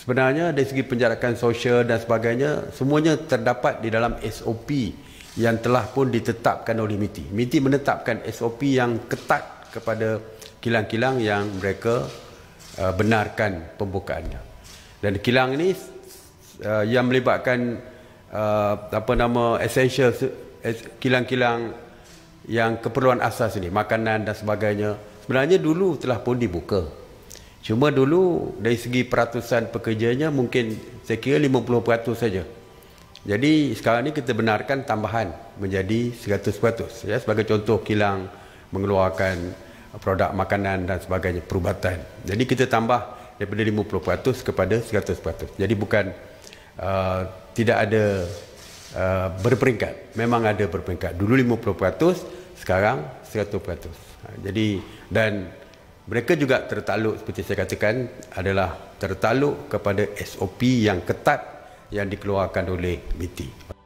Sebenarnya dari segi penjarakan sosial dan sebagainya semuanya terdapat di dalam SOP yang telah pun ditetapkan oleh MITI. MITI menetapkan SOP yang ketat kepada kilang-kilang yang mereka uh, benarkan pembukaannya. Dan kilang ini uh, yang melibatkan uh, apa nama essential kilang-kilang yang keperluan asas ini makanan dan sebagainya Sebenarnya dulu telah pun dibuka. Cuma dulu dari segi peratusan pekerjanya mungkin saya kira 50% saja. Jadi sekarang ini kita benarkan tambahan menjadi 100%. Ya, sebagai contoh kilang mengeluarkan produk makanan dan sebagainya, perubatan. Jadi kita tambah daripada 50% kepada 100%. Jadi bukan uh, tidak ada uh, berperingkat. Memang ada berperingkat. Dulu 50%, sekarang 100%. Ha, jadi dan mereka juga tertakluk seperti saya katakan adalah tertakluk kepada SOP yang ketat yang dikeluarkan oleh MITI.